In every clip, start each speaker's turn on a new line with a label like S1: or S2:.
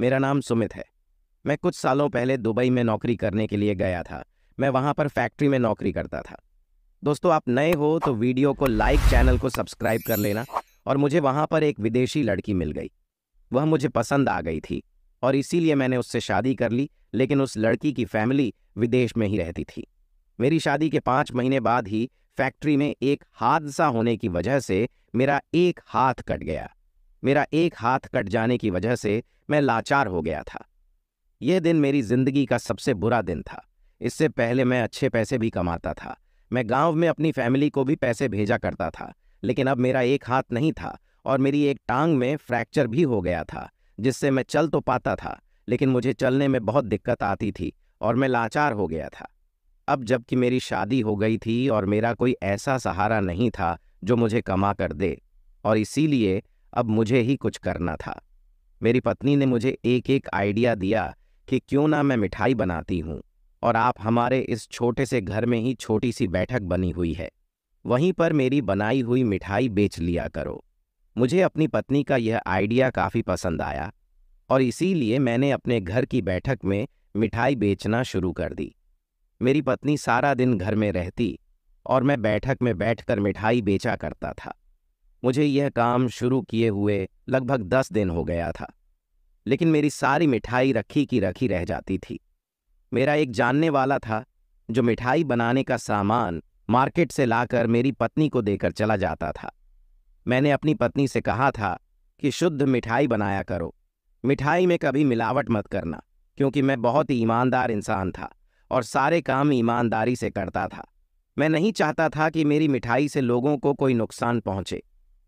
S1: मेरा नाम सुमित है मैं कुछ सालों पहले दुबई में नौकरी करने के लिए गया था मैं वहाँ पर फैक्ट्री में नौकरी करता था दोस्तों आप नए हो तो वीडियो को लाइक चैनल को सब्सक्राइब कर लेना और मुझे वहाँ पर एक विदेशी लड़की मिल गई वह मुझे पसंद आ गई थी और इसीलिए मैंने उससे शादी कर ली लेकिन उस लड़की की फैमिली विदेश में ही रहती थी मेरी शादी के पाँच महीने बाद ही फैक्ट्री में एक हादसा होने की वजह से मेरा एक हाथ कट गया मेरा एक हाथ कट जाने की वजह से मैं लाचार हो गया था यह दिन मेरी जिंदगी का सबसे बुरा दिन था इससे पहले मैं अच्छे पैसे भी कमाता था मैं गांव में अपनी फैमिली को भी पैसे भेजा करता था लेकिन अब मेरा एक हाथ नहीं था और मेरी एक टांग में फ्रैक्चर भी हो गया था जिससे मैं चल तो पाता था लेकिन मुझे चलने में बहुत दिक्कत आती थी और मैं लाचार हो गया था अब जबकि मेरी शादी हो गई थी और मेरा कोई ऐसा सहारा नहीं था जो मुझे कमा कर दे और इसीलिए अब मुझे ही कुछ करना था मेरी पत्नी ने मुझे एक एक आइडिया दिया कि क्यों ना मैं मिठाई बनाती हूँ और आप हमारे इस छोटे से घर में ही छोटी सी बैठक बनी हुई है वहीं पर मेरी बनाई हुई मिठाई बेच लिया करो मुझे अपनी पत्नी का यह आइडिया काफ़ी पसंद आया और इसीलिए मैंने अपने घर की बैठक में मिठाई बेचना शुरू कर दी मेरी पत्नी सारा दिन घर में रहती और मैं बैठक में बैठकर मिठाई बेचा करता था मुझे यह काम शुरू किए हुए लगभग दस दिन हो गया था लेकिन मेरी सारी मिठाई रखी की रखी रह जाती थी मेरा एक जानने वाला था जो मिठाई बनाने का सामान मार्केट से लाकर मेरी पत्नी को देकर चला जाता था मैंने अपनी पत्नी से कहा था कि शुद्ध मिठाई बनाया करो मिठाई में कभी मिलावट मत करना क्योंकि मैं बहुत ही ईमानदार इंसान था और सारे काम ईमानदारी से करता था मैं नहीं चाहता था कि मेरी मिठाई से लोगों को कोई नुकसान पहुंचे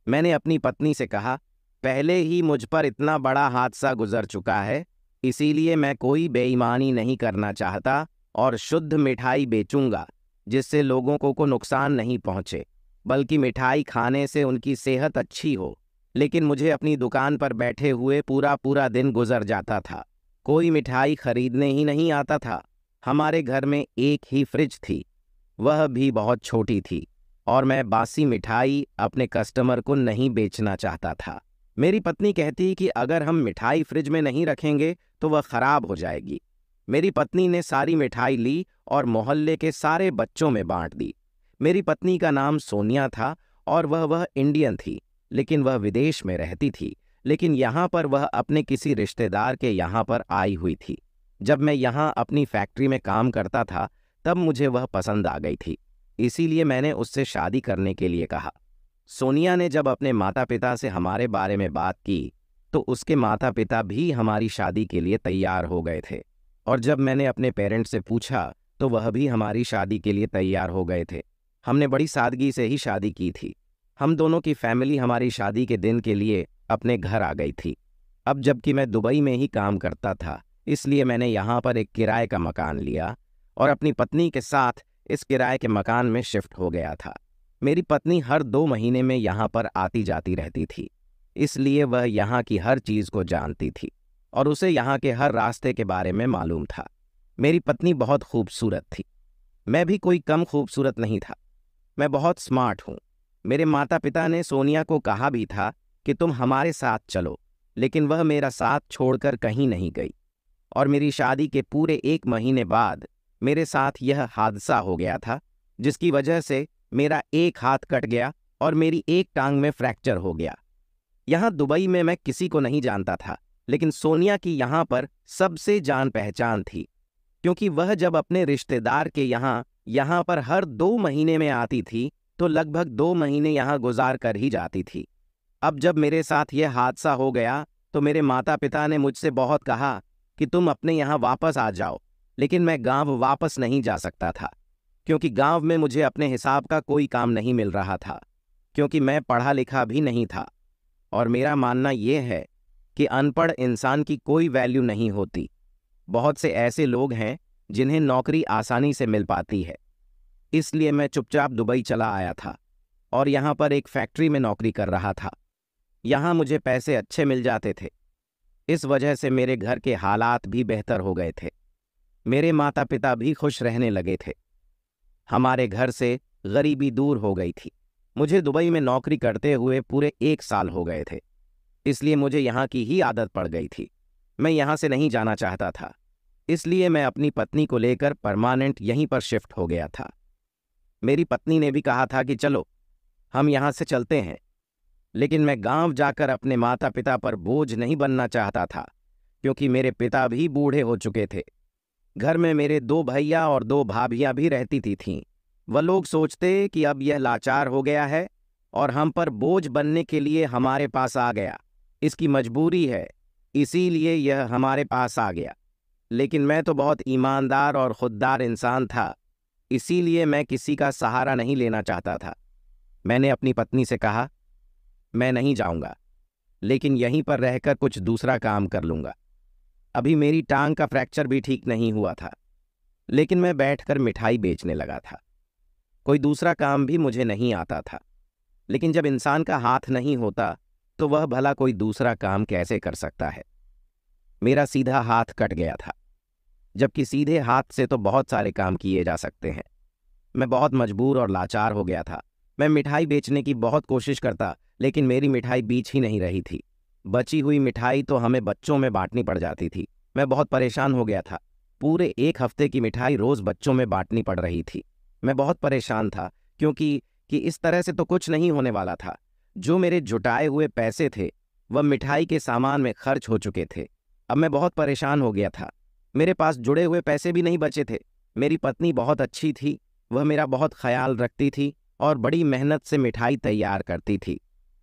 S1: मैंने अपनी पत्नी से कहा पहले ही मुझ पर इतना बड़ा हादसा गुजर चुका है इसीलिए मैं कोई बेईमानी नहीं करना चाहता और शुद्ध मिठाई बेचूंगा जिससे लोगों को को नुकसान नहीं पहुंचे बल्कि मिठाई खाने से उनकी सेहत अच्छी हो लेकिन मुझे अपनी दुकान पर बैठे हुए पूरा पूरा दिन गुजर जाता था कोई मिठाई खरीदने ही नहीं आता था हमारे घर में एक ही फ्रिज थी वह भी बहुत छोटी थी और मैं बासी मिठाई अपने कस्टमर को नहीं बेचना चाहता था मेरी पत्नी कहती कि अगर हम मिठाई फ्रिज में नहीं रखेंगे तो वह खराब हो जाएगी मेरी पत्नी ने सारी मिठाई ली और मोहल्ले के सारे बच्चों में बांट दी मेरी पत्नी का नाम सोनिया था और वह वह इंडियन थी लेकिन वह विदेश में रहती थी लेकिन यहाँ पर वह अपने किसी रिश्तेदार के यहाँ पर आई हुई थी जब मैं यहाँ अपनी फैक्ट्री में काम करता था तब मुझे वह पसंद आ गई थी इसीलिए मैंने उससे शादी करने के लिए कहा सोनिया ने जब अपने माता पिता से हमारे बारे में बात की तो उसके माता पिता भी हमारी शादी के लिए तैयार हो गए थे और जब मैंने अपने पेरेंट्स से पूछा तो वह भी हमारी शादी के लिए तैयार हो गए थे हमने बड़ी सादगी से ही शादी की थी हम दोनों की फैमिली हमारी शादी के दिन के लिए अपने घर आ गई थी अब जबकि मैं दुबई में ही काम करता था इसलिए मैंने यहाँ पर एक किराए का मकान लिया और अपनी पत्नी के साथ इस किराए के मकान में शिफ्ट हो गया था मेरी पत्नी हर दो महीने में यहाँ पर आती जाती रहती थी इसलिए वह यहाँ की हर चीज़ को जानती थी और उसे यहाँ के हर रास्ते के बारे में मालूम था मेरी पत्नी बहुत खूबसूरत थी मैं भी कोई कम खूबसूरत नहीं था मैं बहुत स्मार्ट हूँ मेरे माता पिता ने सोनिया को कहा भी था कि तुम हमारे साथ चलो लेकिन वह मेरा साथ छोड़कर कहीं नहीं गई और मेरी शादी के पूरे एक महीने बाद मेरे साथ यह हादसा हो गया था जिसकी वजह से मेरा एक हाथ कट गया और मेरी एक टांग में फ्रैक्चर हो गया यहाँ दुबई में मैं किसी को नहीं जानता था लेकिन सोनिया की यहाँ पर सबसे जान पहचान थी क्योंकि वह जब अपने रिश्तेदार के यहाँ यहाँ पर हर दो महीने में आती थी तो लगभग दो महीने यहाँ गुजार कर ही जाती थी अब जब मेरे साथ यह हादसा हो गया तो मेरे माता पिता ने मुझसे बहुत कहा कि तुम अपने यहाँ वापस आ जाओ लेकिन मैं गांव वापस नहीं जा सकता था क्योंकि गांव में मुझे अपने हिसाब का कोई काम नहीं मिल रहा था क्योंकि मैं पढ़ा लिखा भी नहीं था और मेरा मानना यह है कि अनपढ़ इंसान की कोई वैल्यू नहीं होती बहुत से ऐसे लोग हैं जिन्हें नौकरी आसानी से मिल पाती है इसलिए मैं चुपचाप दुबई चला आया था और यहाँ पर एक फैक्ट्री में नौकरी कर रहा था यहां मुझे पैसे अच्छे मिल जाते थे इस वजह से मेरे घर के हालात भी बेहतर हो गए थे मेरे माता पिता भी खुश रहने लगे थे हमारे घर से गरीबी दूर हो गई थी मुझे दुबई में नौकरी करते हुए पूरे एक साल हो गए थे इसलिए मुझे यहाँ की ही आदत पड़ गई थी मैं यहाँ से नहीं जाना चाहता था इसलिए मैं अपनी पत्नी को लेकर परमानेंट यहीं पर शिफ्ट हो गया था मेरी पत्नी ने भी कहा था कि चलो हम यहाँ से चलते हैं लेकिन मैं गांव जाकर अपने माता पिता पर बोझ नहीं बनना चाहता था क्योंकि मेरे पिता भी बूढ़े हो चुके थे घर में मेरे दो भैया और दो भाभियाँ भी रहती थी थीं वह लोग सोचते कि अब यह लाचार हो गया है और हम पर बोझ बनने के लिए हमारे पास आ गया इसकी मजबूरी है इसीलिए यह हमारे पास आ गया लेकिन मैं तो बहुत ईमानदार और खुददार इंसान था इसीलिए मैं किसी का सहारा नहीं लेना चाहता था मैंने अपनी पत्नी से कहा मैं नहीं जाऊंगा लेकिन यहीं पर रहकर कुछ दूसरा काम कर लूंगा अभी मेरी टांग का फ्रैक्चर भी ठीक नहीं हुआ था लेकिन मैं बैठकर मिठाई बेचने लगा था कोई दूसरा काम भी मुझे नहीं आता था लेकिन जब इंसान का हाथ नहीं होता तो वह भला कोई दूसरा काम कैसे कर सकता है मेरा सीधा हाथ कट गया था जबकि सीधे हाथ से तो बहुत सारे काम किए जा सकते हैं मैं बहुत मजबूर और लाचार हो गया था मैं मिठाई बेचने की बहुत कोशिश करता लेकिन मेरी मिठाई बीच ही नहीं रही थी बची हुई मिठाई तो हमें बच्चों में बांटनी पड़ जाती थी मैं बहुत परेशान हो गया था पूरे एक हफ्ते की मिठाई रोज़ बच्चों में बांटनी पड़ रही थी मैं बहुत परेशान था क्योंकि कि इस तरह से तो कुछ नहीं होने वाला था जो मेरे जुटाए हुए पैसे थे वह मिठाई के सामान में खर्च हो चुके थे अब मैं बहुत परेशान हो गया था मेरे पास जुड़े हुए पैसे भी नहीं बचे थे मेरी पत्नी बहुत अच्छी थी वह मेरा बहुत ख्याल रखती थी और बड़ी मेहनत से मिठाई तैयार करती थी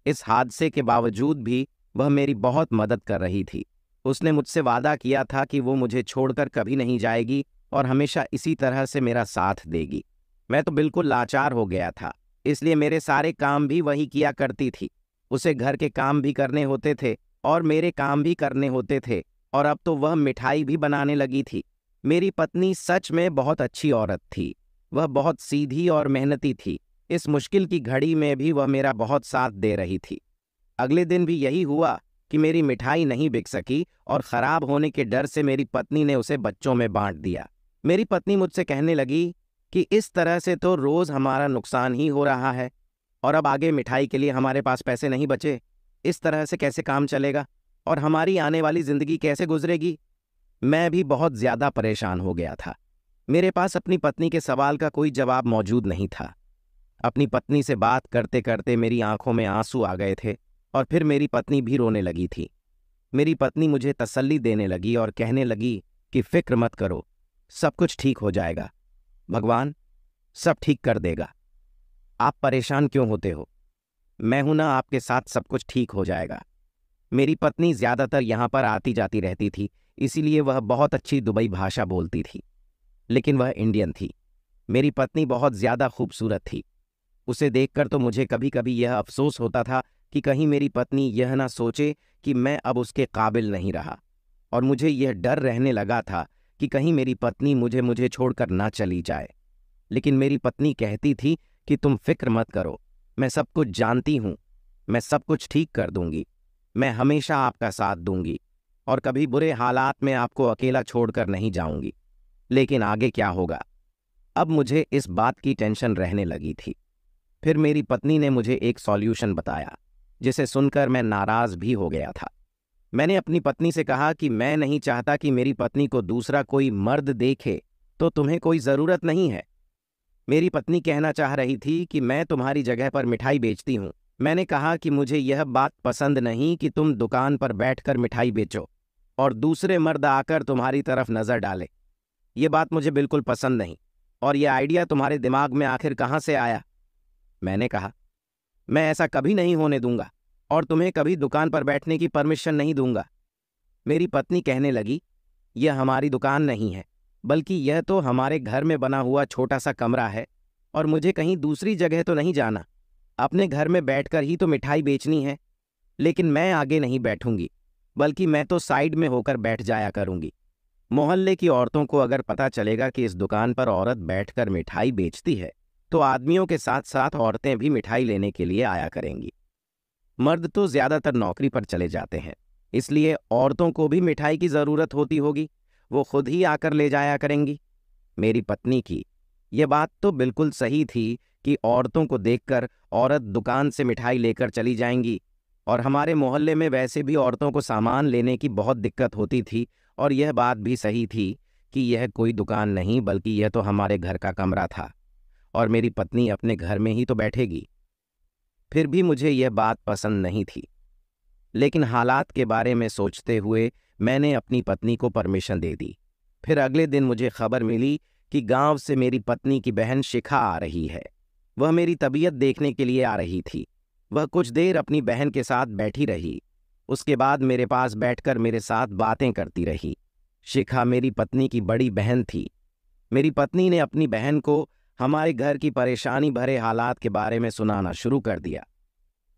S1: इस हादसे के बावजूद भी वह मेरी बहुत मदद कर रही थी उसने मुझसे वादा किया था कि वो मुझे छोड़कर कभी नहीं जाएगी और हमेशा इसी तरह से मेरा साथ देगी मैं तो बिल्कुल लाचार हो गया था इसलिए मेरे सारे काम भी वही किया करती थी उसे घर के काम भी करने होते थे और मेरे काम भी करने होते थे और अब तो वह मिठाई भी बनाने लगी थी मेरी पत्नी सच में बहुत अच्छी औरत थी वह बहुत सीधी और मेहनती थी इस मुश्किल की घड़ी में भी वह मेरा बहुत साथ दे रही थी अगले दिन भी यही हुआ कि मेरी मिठाई नहीं बिक सकी और खराब होने के डर से मेरी पत्नी ने उसे बच्चों में बांट दिया मेरी पत्नी मुझसे कहने लगी कि इस तरह से तो रोज हमारा नुकसान ही हो रहा है और अब आगे मिठाई के लिए हमारे पास पैसे नहीं बचे इस तरह से कैसे काम चलेगा और हमारी आने वाली जिंदगी कैसे गुजरेगी मैं भी बहुत ज्यादा परेशान हो गया था मेरे पास अपनी पत्नी के सवाल का कोई जवाब मौजूद नहीं था अपनी पत्नी से बात करते करते मेरी आंखों में आंसू आ गए थे और फिर मेरी पत्नी भी रोने लगी थी मेरी पत्नी मुझे तसल्ली देने लगी और कहने लगी कि फिक्र मत करो सब कुछ ठीक हो जाएगा भगवान सब ठीक कर देगा आप परेशान क्यों होते हो मैं हूं ना आपके साथ सब कुछ ठीक हो जाएगा मेरी पत्नी ज़्यादातर यहाँ पर आती जाती रहती थी इसीलिए वह बहुत अच्छी दुबई भाषा बोलती थी लेकिन वह इंडियन थी मेरी पत्नी बहुत ज़्यादा खूबसूरत थी उसे देखकर तो मुझे कभी कभी यह अफसोस होता था कि कहीं मेरी पत्नी यह ना सोचे कि मैं अब उसके काबिल नहीं रहा और मुझे यह डर रहने लगा था कि कहीं मेरी पत्नी मुझे मुझे छोड़कर ना चली जाए लेकिन मेरी पत्नी कहती थी कि तुम फिक्र मत करो मैं सब कुछ जानती हूं मैं सब कुछ ठीक कर दूंगी मैं हमेशा आपका साथ दूंगी और कभी बुरे हालात में आपको अकेला छोड़कर नहीं जाऊंगी लेकिन आगे क्या होगा अब मुझे इस बात की टेंशन रहने लगी थी फिर मेरी पत्नी ने मुझे एक सॉल्यूशन बताया जिसे सुनकर मैं नाराज भी हो गया था मैंने अपनी पत्नी से कहा कि मैं नहीं चाहता कि मेरी पत्नी को दूसरा कोई मर्द देखे तो तुम्हें कोई ज़रूरत नहीं है मेरी पत्नी कहना चाह रही थी कि मैं तुम्हारी जगह पर मिठाई बेचती हूं मैंने कहा कि मुझे यह बात पसंद नहीं कि तुम दुकान पर बैठकर मिठाई बेचो और दूसरे मर्द आकर तुम्हारी तरफ नज़र डाले ये बात मुझे बिल्कुल पसंद नहीं और यह आइडिया तुम्हारे दिमाग में आखिर कहां से आया मैंने कहा मैं ऐसा कभी नहीं होने दूंगा और तुम्हें कभी दुकान पर बैठने की परमिशन नहीं दूंगा मेरी पत्नी कहने लगी यह हमारी दुकान नहीं है बल्कि यह तो हमारे घर में बना हुआ छोटा सा कमरा है और मुझे कहीं दूसरी जगह तो नहीं जाना अपने घर में बैठकर ही तो मिठाई बेचनी है लेकिन मैं आगे नहीं बैठूंगी बल्कि मैं तो साइड में होकर बैठ जाया करूंगी मोहल्ले की औरतों को अगर पता चलेगा कि इस दुकान पर औरत बैठकर मिठाई बेचती है तो आदमियों के साथ साथ औरतें भी मिठाई लेने के लिए आया करेंगी मर्द तो ज्यादातर नौकरी पर चले जाते हैं इसलिए औरतों को भी मिठाई की जरूरत होती होगी वो खुद ही आकर ले जाया करेंगी मेरी पत्नी की ये बात तो बिल्कुल सही थी कि औरतों को देखकर औरत दुकान से मिठाई लेकर चली जाएंगी और हमारे मोहल्ले में वैसे भी औरतों को सामान लेने की बहुत दिक्कत होती थी और यह बात भी सही थी कि यह कोई दुकान नहीं बल्कि यह तो हमारे घर का कमरा था और मेरी पत्नी अपने घर में ही तो बैठेगी फिर भी मुझे यह बात पसंद नहीं थी लेकिन हालात के बारे में सोचते हुए मैंने अपनी पत्नी को परमिशन दे दी फिर अगले दिन मुझे खबर मिली कि गांव से मेरी पत्नी की बहन शिखा आ रही है वह मेरी तबीयत देखने के लिए आ रही थी वह कुछ देर अपनी बहन के साथ बैठी रही उसके बाद मेरे पास बैठकर मेरे साथ बातें करती रही शिखा मेरी पत्नी की बड़ी बहन थी मेरी पत्नी ने अपनी बहन को हमारे घर की परेशानी भरे हालात के बारे में सुनाना शुरू कर दिया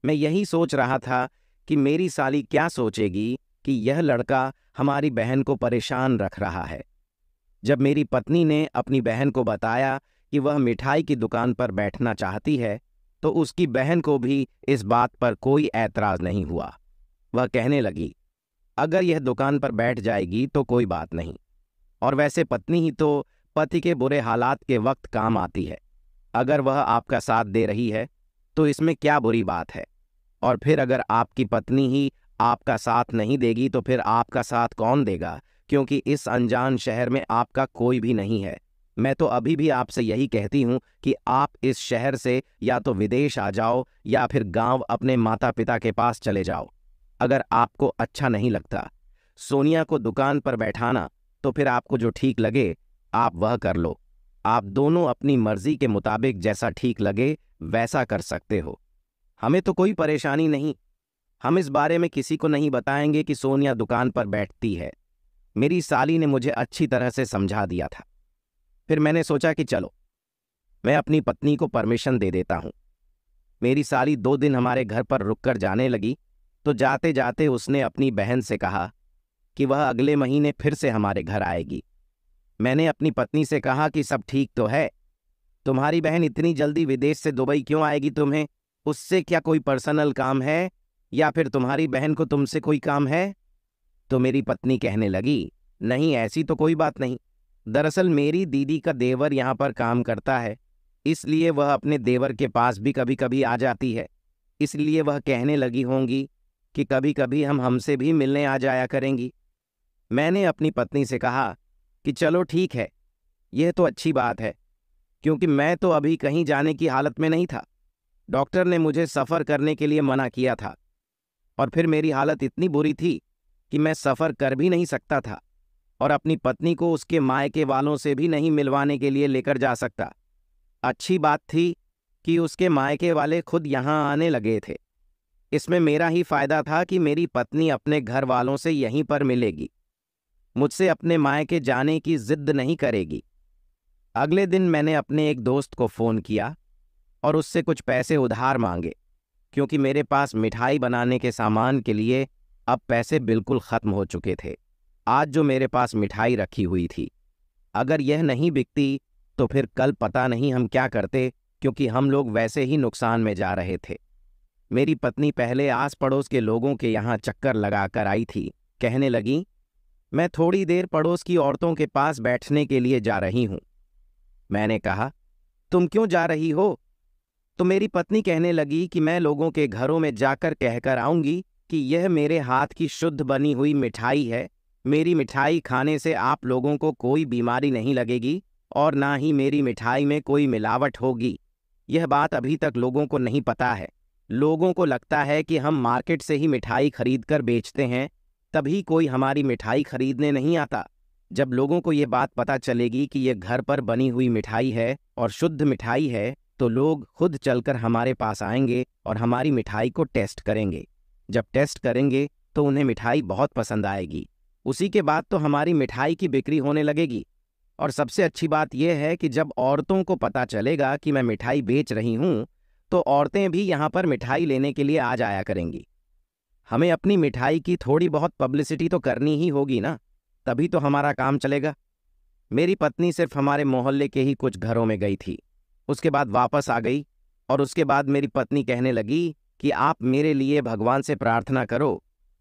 S1: मैं यही सोच रहा था कि मेरी साली क्या सोचेगी कि यह लड़का हमारी बहन को परेशान रख रहा है जब मेरी पत्नी ने अपनी बहन को बताया कि वह मिठाई की दुकान पर बैठना चाहती है तो उसकी बहन को भी इस बात पर कोई ऐतराज़ नहीं हुआ वह कहने लगी अगर यह दुकान पर बैठ जाएगी तो कोई बात नहीं और वैसे पत्नी ही तो पति के बुरे हालात के वक्त काम आती है अगर वह आपका साथ दे रही है तो इसमें क्या बुरी बात है और फिर अगर आपकी पत्नी ही आपका साथ नहीं देगी तो फिर आपका साथ कौन देगा क्योंकि इस अनजान शहर में आपका कोई भी नहीं है मैं तो अभी भी आपसे यही कहती हूं कि आप इस शहर से या तो विदेश आ जाओ या फिर गांव अपने माता पिता के पास चले जाओ अगर आपको अच्छा नहीं लगता सोनिया को दुकान पर बैठाना तो फिर आपको जो ठीक लगे आप वह कर लो आप दोनों अपनी मर्जी के मुताबिक जैसा ठीक लगे वैसा कर सकते हो हमें तो कोई परेशानी नहीं हम इस बारे में किसी को नहीं बताएंगे कि सोनिया दुकान पर बैठती है मेरी साली ने मुझे अच्छी तरह से समझा दिया था फिर मैंने सोचा कि चलो मैं अपनी पत्नी को परमिशन दे देता हूं मेरी साली दो दिन हमारे घर पर रुककर जाने लगी तो जाते जाते उसने अपनी बहन से कहा कि वह अगले महीने फिर से हमारे घर आएगी मैंने अपनी पत्नी से कहा कि सब ठीक तो है तुम्हारी बहन इतनी जल्दी विदेश से दुबई क्यों आएगी तुम्हें उससे क्या कोई पर्सनल काम है या फिर तुम्हारी बहन को तुमसे कोई काम है तो मेरी पत्नी कहने लगी नहीं ऐसी तो कोई बात नहीं दरअसल मेरी दीदी का देवर यहाँ पर काम करता है इसलिए वह अपने देवर के पास भी कभी कभी आ जाती है इसलिए वह कहने लगी होंगी कि कभी कभी हम हमसे भी मिलने आ जाया करेंगी मैंने अपनी पत्नी से कहा कि चलो ठीक है यह तो अच्छी बात है क्योंकि मैं तो अभी कहीं जाने की हालत में नहीं था डॉक्टर ने मुझे सफ़र करने के लिए मना किया था और फिर मेरी हालत इतनी बुरी थी कि मैं सफ़र कर भी नहीं सकता था और अपनी पत्नी को उसके मायके वालों से भी नहीं मिलवाने के लिए लेकर जा सकता अच्छी बात थी कि उसके मायके वाले खुद यहाँ आने लगे थे इसमें मेरा ही फ़ायदा था कि मेरी पत्नी अपने घर वालों से यहीं पर मिलेगी मुझसे अपने मायके जाने की जिद नहीं करेगी अगले दिन मैंने अपने एक दोस्त को फ़ोन किया और उससे कुछ पैसे उधार मांगे क्योंकि मेरे पास मिठाई बनाने के सामान के लिए अब पैसे बिल्कुल ख़त्म हो चुके थे आज जो मेरे पास मिठाई रखी हुई थी अगर यह नहीं बिकती तो फिर कल पता नहीं हम क्या करते क्योंकि हम लोग वैसे ही नुकसान में जा रहे थे मेरी पत्नी पहले आस पड़ोस के लोगों के यहाँ चक्कर लगाकर आई थी कहने लगी मैं थोड़ी देर पड़ोस की औरतों के पास बैठने के लिए जा रही हूं मैंने कहा तुम क्यों जा रही हो तो मेरी पत्नी कहने लगी कि मैं लोगों के घरों में जाकर कहकर आऊंगी कि यह मेरे हाथ की शुद्ध बनी हुई मिठाई है मेरी मिठाई खाने से आप लोगों को कोई बीमारी नहीं लगेगी और ना ही मेरी मिठाई में कोई मिलावट होगी यह बात अभी तक लोगों को नहीं पता है लोगों को लगता है कि हम मार्केट से ही मिठाई खरीद कर बेचते हैं तभी कोई हमारी मिठाई खरीदने नहीं आता जब लोगों को ये बात पता चलेगी कि ये घर पर बनी हुई मिठाई है और शुद्ध मिठाई है तो लोग खुद चलकर हमारे पास आएंगे और हमारी मिठाई को टेस्ट करेंगे जब टेस्ट करेंगे तो उन्हें मिठाई बहुत पसंद आएगी उसी के बाद तो हमारी मिठाई की बिक्री होने लगेगी और सबसे अच्छी बात यह है कि जब औरतों को पता चलेगा कि मैं मिठाई बेच रही हूं तो औरतें भी यहाँ पर मिठाई लेने के लिए आ जाया करेंगी हमें अपनी मिठाई की थोड़ी बहुत पब्लिसिटी तो करनी ही होगी ना तभी तो हमारा काम चलेगा मेरी पत्नी सिर्फ हमारे मोहल्ले के ही कुछ घरों में गई थी उसके बाद वापस आ गई और उसके बाद मेरी पत्नी कहने लगी कि आप मेरे लिए भगवान से प्रार्थना करो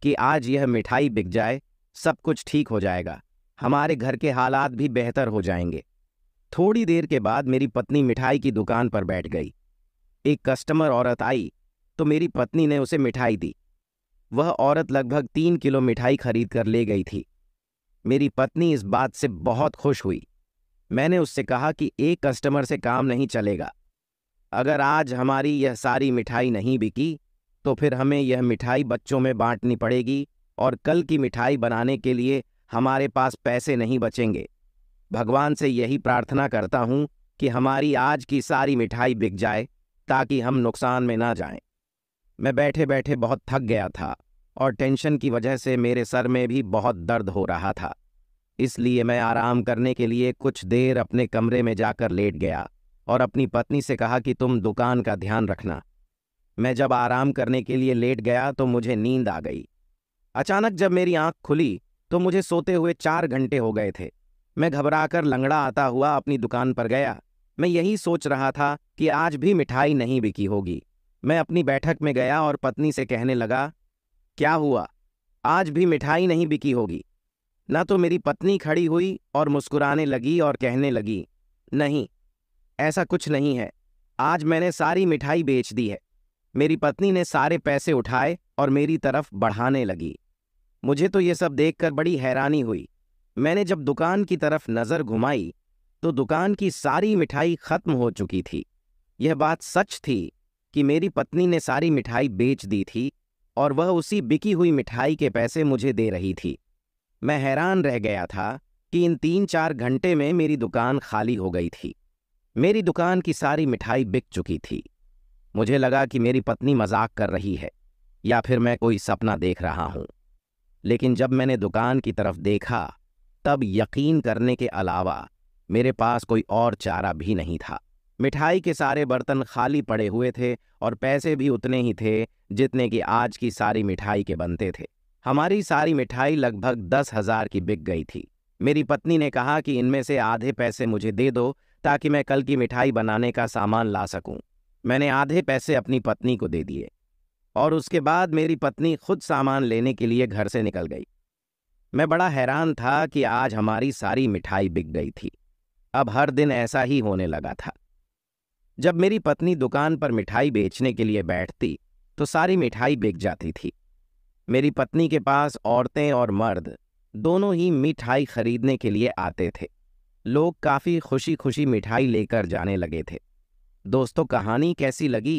S1: कि आज यह मिठाई बिक जाए सब कुछ ठीक हो जाएगा हमारे घर के हालात भी बेहतर हो जाएंगे थोड़ी देर के बाद मेरी पत्नी मिठाई की दुकान पर बैठ गई एक कस्टमर औरत आई तो मेरी पत्नी ने उसे मिठाई दी वह औरत लगभग तीन किलो मिठाई खरीद कर ले गई थी मेरी पत्नी इस बात से बहुत खुश हुई मैंने उससे कहा कि एक कस्टमर से काम नहीं चलेगा अगर आज हमारी यह सारी मिठाई नहीं बिकी तो फिर हमें यह मिठाई बच्चों में बांटनी पड़ेगी और कल की मिठाई बनाने के लिए हमारे पास पैसे नहीं बचेंगे भगवान से यही प्रार्थना करता हूं कि हमारी आज की सारी मिठाई बिक जाए ताकि हम नुकसान में ना जाएं। मैं बैठे बैठे बहुत थक गया था और टेंशन की वजह से मेरे सर में भी बहुत दर्द हो रहा था इसलिए मैं आराम करने के लिए कुछ देर अपने कमरे में जाकर लेट गया और अपनी पत्नी से कहा कि तुम दुकान का ध्यान रखना मैं जब आराम करने के लिए लेट गया तो मुझे नींद आ गई अचानक जब मेरी आंख खुली तो मुझे सोते हुए चार घंटे हो गए थे मैं घबराकर लंगड़ा आता हुआ अपनी दुकान पर गया मैं यही सोच रहा था कि आज भी मिठाई नहीं बिकी होगी मैं अपनी बैठक में गया और पत्नी से कहने लगा क्या हुआ आज भी मिठाई नहीं बिकी होगी ना तो मेरी पत्नी खड़ी हुई और मुस्कुराने लगी और कहने लगी नहीं ऐसा कुछ नहीं है आज मैंने सारी मिठाई बेच दी है मेरी पत्नी ने सारे पैसे उठाए और मेरी तरफ बढ़ाने लगी मुझे तो ये सब देखकर बड़ी हैरानी हुई मैंने जब दुकान की तरफ नज़र घुमाई तो दुकान की सारी मिठाई खत्म हो चुकी थी यह बात सच थी कि मेरी पत्नी ने सारी मिठाई बेच दी थी और वह उसी बिकी हुई मिठाई के पैसे मुझे दे रही थी मैं हैरान रह गया था कि इन तीन चार घंटे में मेरी दुकान खाली हो गई थी मेरी दुकान की सारी मिठाई बिक चुकी थी मुझे लगा कि मेरी पत्नी मजाक कर रही है या फिर मैं कोई सपना देख रहा हूं लेकिन जब मैंने दुकान की तरफ देखा तब यकीन करने के अलावा मेरे पास कोई और चारा भी नहीं था मिठाई के सारे बर्तन खाली पड़े हुए थे और पैसे भी उतने ही थे जितने कि आज की सारी मिठाई के बनते थे हमारी सारी मिठाई लगभग दस हजार की बिक गई थी मेरी पत्नी ने कहा कि इनमें से आधे पैसे मुझे दे दो ताकि मैं कल की मिठाई बनाने का सामान ला सकूं। मैंने आधे पैसे अपनी पत्नी को दे दिए और उसके बाद मेरी पत्नी खुद सामान लेने के लिए घर से निकल गई मैं बड़ा हैरान था कि आज हमारी सारी मिठाई बिक गई थी अब हर दिन ऐसा ही होने लगा था जब मेरी पत्नी दुकान पर मिठाई बेचने के लिए बैठती तो सारी मिठाई बिक जाती थी मेरी पत्नी के पास औरतें और मर्द दोनों ही मिठाई खरीदने के लिए आते थे लोग काफ़ी खुशी खुशी मिठाई लेकर जाने लगे थे दोस्तों कहानी कैसी लगी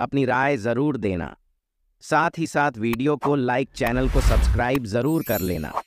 S1: अपनी राय ज़रूर देना साथ ही साथ वीडियो को लाइक चैनल को सब्सक्राइब ज़रूर कर लेना